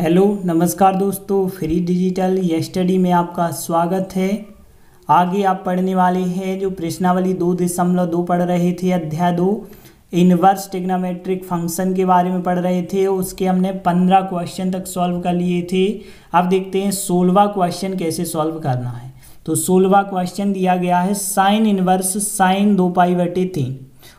hello नमस्कार दोस्तों free digital यस्टडी में आपका स्वागत है आगे आप पढ़ने वाले हैं जो प्रश्नावली दो दशमलव दो पढ़ रहे थे अध्याय दो इनवर्स टेग्नोमेट्रिक फंक्शन के बारे में पढ़ रहे थे उसके हमने पंद्रह क्वेश्चन तक सॉल्व कर लिए थे अब देखते हैं सोलवा क्वेश्चन कैसे सॉल्व करना है तो सोलवा क्वेश्चन दिया गया है साइन इनवर्स साइन दो पाई बटे तीन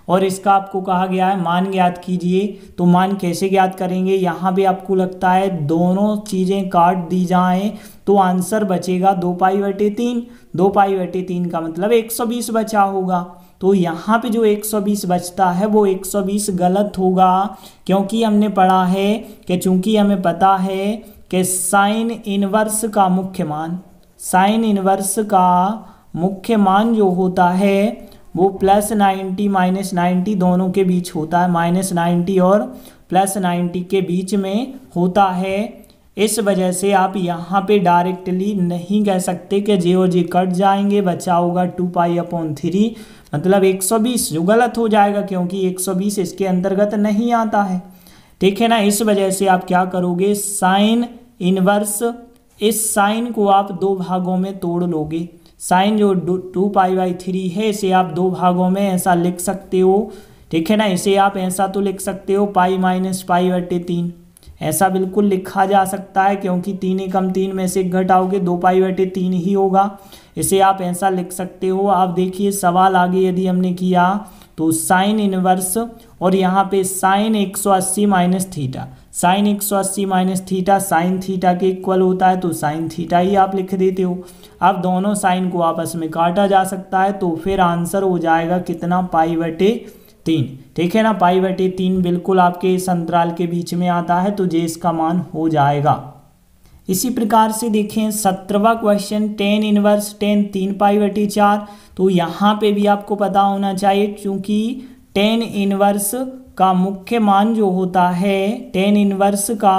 और इसका आपको कहा गया है मान ज्ञात कीजिए तो मान कैसे ज्ञात करेंगे यहाँ भी आपको लगता है दोनों चीज़ें काट दी जाएँ तो आंसर बचेगा दो पाई बटे तीन दो पाई बटे तीन का मतलब 120 बचा होगा तो यहाँ पे जो 120 बचता है वो 120 गलत होगा क्योंकि हमने पढ़ा है कि चूँकि हमें पता है कि साइन इनवर्स का मुख्य मान साइन इनवर्स का मुख्य मान जो होता है वो प्लस नाइन्टी माइनस नाइन्टी दोनों के बीच होता है माइनस नाइन्टी और प्लस नाइन्टी के बीच में होता है इस वजह से आप यहाँ पे डायरेक्टली नहीं कह सकते कि जे ओ जे कट जाएंगे बचा होगा टू पाई अपॉन थ्री मतलब 120 जो गलत हो जाएगा क्योंकि 120 इसके अंतर्गत नहीं आता है ठीक है ना इस वजह से आप क्या करोगे साइन इनवर्स इस साइन को आप दो भागों में तोड़ लोगे साइन जो टू पाई बाई थ्री है इसे आप दो भागों में ऐसा लिख सकते हो ठीक है ना इसे आप ऐसा तो लिख सकते हो पाई माइनस पाई बटे तीन ऐसा बिल्कुल लिखा जा सकता है क्योंकि तीन एकम तीन में से घटाओगे दो पाई बटे तीन ही होगा इसे आप ऐसा लिख सकते हो आप देखिए सवाल आगे यदि हमने किया तो साइन इनवर्स और यहाँ पे साइन एक सौ अस्सी माइनस थीटा साइन एक सौ अस्सी माइनस थीटा साइन थीटा के इक्वल होता है तो साइन थीटा ही आप लिख देते हो अब दोनों साइन को आपस में काटा जा सकता है तो फिर आंसर हो जाएगा कितना पाई बटे तीन ठीक है ना पाई बटे तीन बिल्कुल आपके इस अंतराल के बीच में आता है तो जे इसका मान हो जाएगा इसी प्रकार से देखें सत्रहवा क्वेश्चन टेन इनवर्स टेन तीन पाई बटे चार तो यहाँ पे भी आपको पता होना चाहिए क्योंकि टेन इनवर्स का मुख्य मान जो होता है टेन इनवर्स का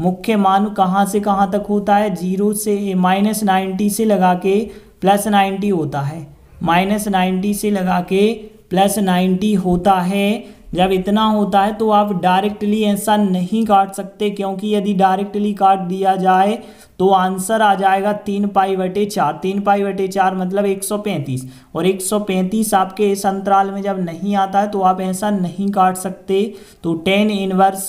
मुख्य मान कहाँ से कहाँ तक होता है जीरो से माइनस नाइन्टी से लगा के प्लस नाइन्टी होता है माइनस नाइन्टी से लगा के प्लस नाइन्टी होता है जब इतना होता है तो आप डायरेक्टली ऐसा नहीं काट सकते क्योंकि यदि डायरेक्टली काट दिया जाए तो आंसर आ जाएगा तीन पाई बटे चार तीन पाई बटे चार मतलब एक सौ पैंतीस और एक सौ पैंतीस आपके इस अंतराल में जब नहीं आता है तो आप ऐसा नहीं काट सकते तो tan inverse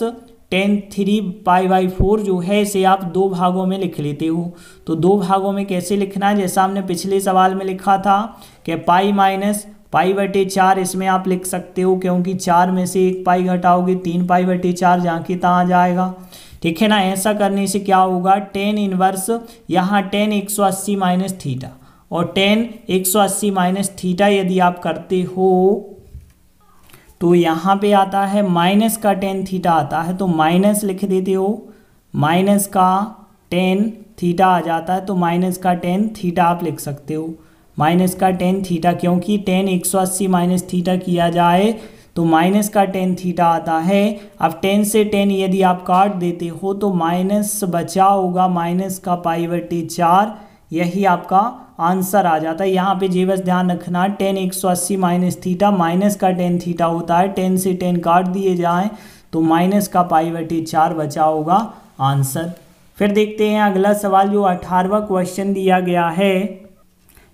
tan three pi by four जो है इसे आप दो भागों में लिख लेते हो तो दो भागों में कैसे लिखना है जैसा हमने पिछले सवाल में लिखा था कि पाई माइनस पाई बटे चार इसमें आप लिख सकते हो क्योंकि चार में से एक पाई घटाओगे तीन पाई बटे चार जहाँ की तहाँ जाएगा ठीक है ना ऐसा करने से क्या होगा टेन इनवर्स यहाँ टेन एक सौ अस्सी माइनस थीटा और टेन एक सौ अस्सी माइनस थीटा यदि आप करते हो तो यहाँ पे आता है माइनस का टेन थीटा आता है तो माइनस लिख देते हो माइनस का टेन थीटा आ जाता है तो माइनस का टेन थीटा आप लिख सकते हो माइनस का टेन थीटा क्योंकि टेन एक सौ अस्सी माइनस थीटा किया जाए तो माइनस का टेन थीटा आता है अब टेन से टेन यदि आप काट देते हो तो माइनस बचा होगा माइनस का पाई बटे चार यही आपका आंसर आ जाता है यहाँ पे जे बस ध्यान रखना टेन एक सौ अस्सी माइनस थीटा माइनस का टेन थीटा होता है टेन से टेन काट दिए जाएँ तो माइनस का पाई बटे चार बचा होगा आंसर फिर देखते हैं अगला सवाल जो अठारवा क्वेश्चन दिया गया है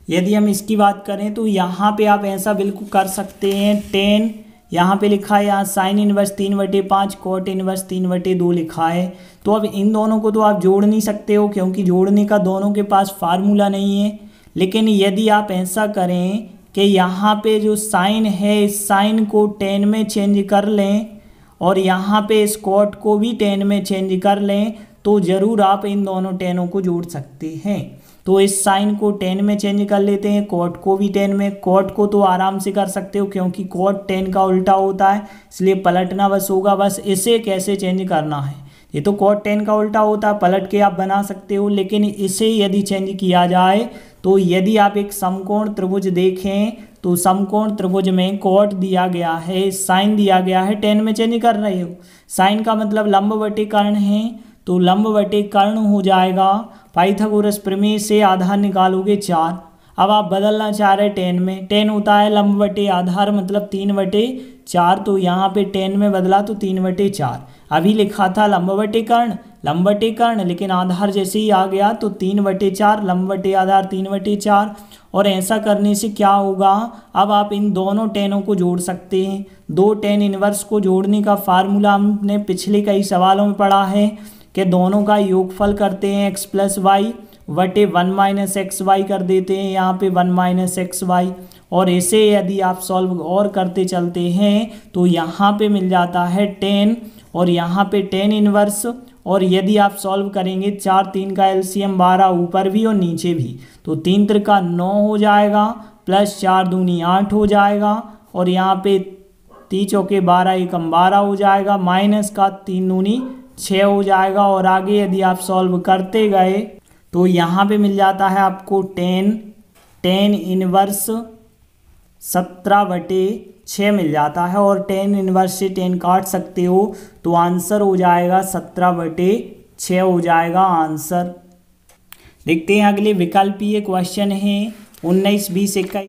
यदि हम इसकी बात करें तो यहाँ पे आप ऐसा बिल्कुल कर सकते हैं टेन यहाँ पे लिखा है यहाँ साइन इनवर्स तीन बटे पाँच कोट इनवर्स तीन बटे दो लिखा है तो अब इन दोनों को तो आप जोड़ नहीं सकते हो क्योंकि जोड़ने का दोनों के पास फार्मूला नहीं है लेकिन यदि आप ऐसा करें कि यहाँ पे जो साइन है इस साइन को टेन में चेंज कर लें और यहाँ पे इस कोट को भी टेन में चेंज कर लें तो ज़रूर आप इन दोनों टेनों को जोड़ सकते हैं तो इस साइन को टेन में चेंज कर लेते हैं कॉट को भी टेन में कॉट को तो आराम से कर सकते हो क्योंकि कॉट टेन का उल्टा होता है इसलिए पलटना बस होगा बस इसे कैसे चेंज करना है ये तो कॉट टेन का उल्टा होता है पलट के आप बना सकते हो लेकिन इसे यदि चेंज किया जाए तो यदि आप एक समकोण त्रिभुज देखें तो समकोण त्रिभुज में कॉट दिया गया है साइन दिया गया है टेन में चेंज कर रहे हो साइन का मतलब लंब बटे है तो लंब बटे हो जाएगा पाइथागोरस प्रमेय से आधार निकालोगे चार अब आप बदलना चाह रहे टेन में टेन होता है लंब बटे आधार मतलब तीन बटे चार तो यहाँ पे टेन में बदला तो तीन बटे चार अभी लिखा था लंब बटे कर्ण लंब बटे कर्ण लेकिन आधार जैसे ही आ गया तो तीन बटे चार लंब बटे आधार तीन बटे चार और ऐसा करने से क्या होगा अब आप इन दोनों टेनों को जोड़ सकते हैं दो टेन इनवर्स को जोड़ने का फार्मूला हमने पिछले कई सवालों में पढ़ा है के दोनों का योगफल करते हैं एक्स प्लस वाई वटे वन माइनस एक्स वाई कर देते हैं यहाँ पे वन माइनस एक्स वाई और ऐसे यदि आप सॉल्व और करते चलते हैं तो यहाँ पे मिल जाता है टेन और यहाँ पे टेन इनवर्स और यदि आप सॉल्व करेंगे चार तीन का एलसीएम बारह ऊपर भी और नीचे भी तो तीन त्र का नौ हो जाएगा प्लस चार दूनी आठ हो जाएगा और यहाँ पे ती चौके बारह एकम बारह हो जाएगा माइनस का तीन दूनी छः हो जाएगा और आगे यदि आप सॉल्व करते गए तो यहाँ पे मिल जाता है आपको टेन टेन इनवर्स सत्रह बटे छः मिल जाता है और टेन इनवर्स से टेन काट सकते हो तो आंसर हो जाएगा सत्रह बटे छः हो जाएगा आंसर देखते हैं अगले विकल्पीय क्वेश्चन है उन्नीस बीस इक्कीस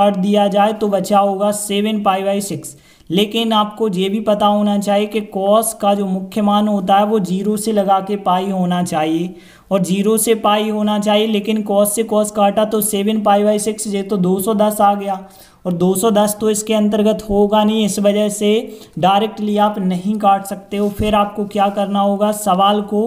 काट दिया जाए तो बचा होगा सेवन पाई बाई सिक्स लेकिन आपको ये भी पता होना चाहिए कि कॉस का जो मुख्य मान होता है वो जीरो से लगा के पाई होना चाहिए और जीरो से पाई होना चाहिए लेकिन कॉस से कॉस काटा तो सेवन पाई बाई सिक्स ये तो दो सौ दस आ गया और 210 तो इसके अंतर्गत होगा नहीं इस वजह से डायरेक्टली आप नहीं काट सकते हो फिर आपको क्या करना होगा सवाल को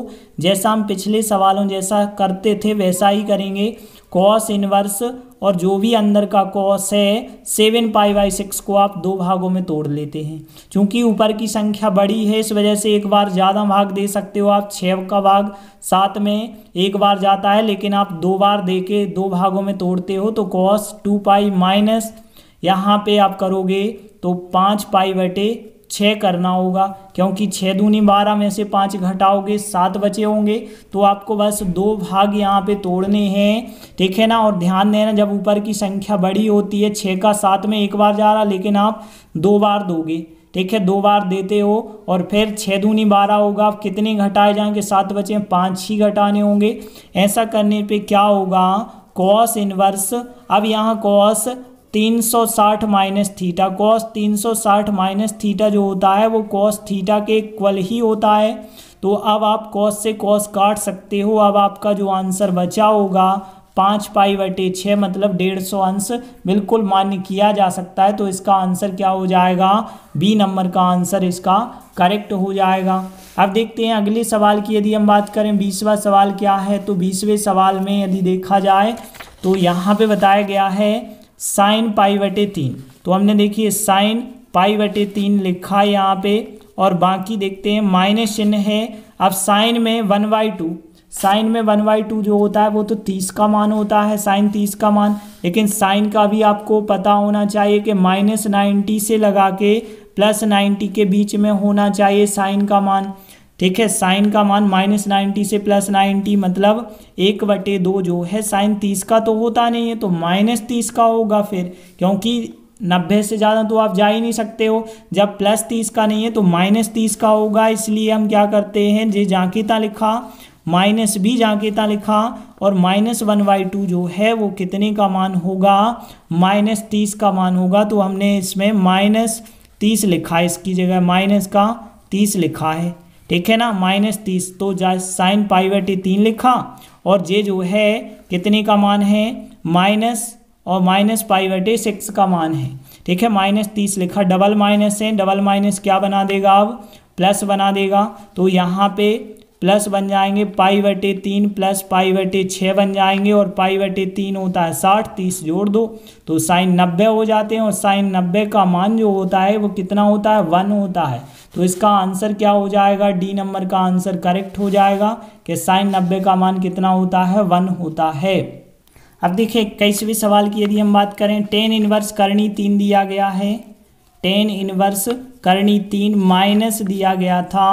जैसा हम पिछले सवालों जैसा करते थे वैसा ही करेंगे कॉस इनवर्स और जो भी अंदर का कॉस है सेवन पाई बाई सिक्स को आप दो भागों में तोड़ लेते हैं क्योंकि ऊपर की संख्या बड़ी है इस वजह से एक बार ज़्यादा भाग दे सकते हो आप छः का भाग सात में एक बार जाता है लेकिन आप दो बार दे के दो भागों में तोड़ते हो तो कॉस टू पाई माइनस यहाँ पे आप करोगे तो पाँच पाई बटे छः करना होगा क्योंकि छः दूनी बारह में से पाँच घटाओगे सात बचे होंगे तो आपको बस दो भाग यहाँ पे तोड़ने हैं ठीक है ना और ध्यान देना जब ऊपर की संख्या बड़ी होती है छः का सात में एक बार जा रहा लेकिन आप दो बार दोगे ठीक है दो बार देते हो और फिर छः दूनी बारह होगा आप कितने घटाए जाएंगे सात बचे हैं पाँच ही घटाने होंगे ऐसा करने पे क्या होगा कॉस इनवर्स अब यहाँ cos 360 minus theta cos 360 minus theta जो होता है वो कॉस थीटा के इक्वल ही होता है तो अब आप कॉस से कॉस काट सकते हो अब आपका जो आंसर बचा होगा पाँच पाई बटे छः मतलब डेढ़ सौ अंश बिल्कुल मान्य किया जा सकता है तो इसका आंसर क्या हो जाएगा बी नंबर का आंसर इसका करेक्ट हो जाएगा अब देखते हैं अगले सवाल की यदि हम बात करें बीसवा सवाल क्या है तो बीसवें सवाल में यदि देखा जाए तो यहाँ पे बताया गया है साइन पाई बटे तीन तो हमने देखिए साइन पाई बटे तीन लिखा है यहाँ पे और बाकी देखते हैं माइनस चिन्ह है अब साइन में वन बाई टू साइन में वन बाई टू जो होता है वो तो तीस का मान होता है साइन तीस का मान लेकिन साइन का भी आपको पता होना चाहिए कि माइनस नाइन्टी से लगा के प्लस नाइन्टी के बीच में होना चाहिए साइन का मान ठीक है साइन का मान माइनस नाइन्टी से प्लस नाइन्टी मतलब एक बटे दो जो है साइन तीस का तो होता नहीं है तो माइनस तीस का होगा फिर क्योंकि नब्बे से ज़्यादा तो आप जा ही नहीं सकते हो जब प्लस तीस का नहीं है तो माइनस तीस का होगा इसलिए हम क्या करते हैं जे जाकेता लिखा माइनस बी जाकेता लिखा और माइनस वन बाई टू जो है वो कितने का मान होगा माइनस तीस का मान होगा तो हमने इसमें माइनस तीस लिखा है इसकी जगह माइनस का तीस लिखा है ठीक है ना माइनस तीस तो जा साइन पाई बटी तीन लिखा और जे जो है कितने का मान है माइनस और माइनस पाई बटे सिक्स का मान है ठीक है माइनस तीस लिखा डबल माइनस है डबल माइनस क्या बना देगा अब प्लस बना देगा तो यहाँ पे प्लस बन जाएंगे पाई बटे तीन प्लस पाई बटे छः बन जाएंगे और पाई बटे तीन होता है साठ तीस जोड़ दो तो साइन नब्बे हो जाते हैं और साइन नब्बे का मान जो होता है वो कितना होता है वन होता है तो इसका आंसर क्या हो जाएगा डी नंबर का आंसर करेक्ट हो जाएगा कि साइन नब्बे का मान कितना होता है वन होता है अब देखिए इक्कीसवें सवाल की यदि हम बात करें टेन इनवर्स करनी तीन दिया गया है टेन इनवर्स करनी तीन माइनस दिया गया था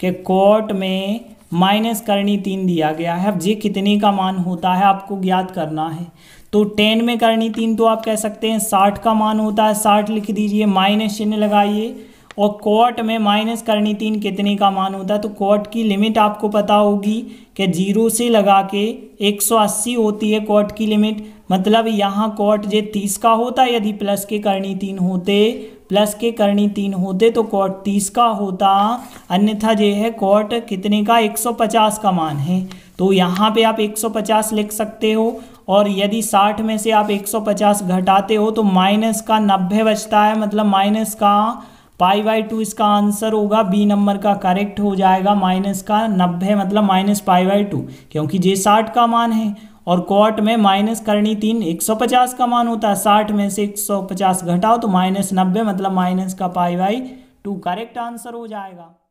कि कोट में माइनस करनी तीन दिया गया है अब जे कितने का मान होता है आपको ज्ञात करना है तो टेन में करनी तीन तो आप कह सकते हैं साठ का मान होता है साठ लिख दीजिए माइनस चिन्ह लगाइए और कोट में माइनस करनी तीन कितने का मान होता है तो कोट की लिमिट आपको पता होगी कि जीरो से लगा के अस्सी होती है कोट की लिमिट मतलब यहाँ कोट जे तीस का होता यदि प्लस के करनी तीन होते प्लस के करणी तीन होते तो कॉट तीस का होता अन्यथा जो है कॉट कितने का 150 का मान है तो यहाँ पे आप 150 लिख सकते हो और यदि 60 में से आप 150 घटाते हो तो माइनस का नब्बे बचता है मतलब माइनस का पाई बाई टू इसका आंसर होगा बी नंबर का करेक्ट हो जाएगा माइनस का नब्बे मतलब माइनस पाई बाई टू क्योंकि जे साठ का मान है और क्वाट में माइनस करनी तीन 150 का मान होता है 60 में से 150 घटाओ तो माइनस नब्बे मतलब माइनस का pi by two correct answer हो जाएगा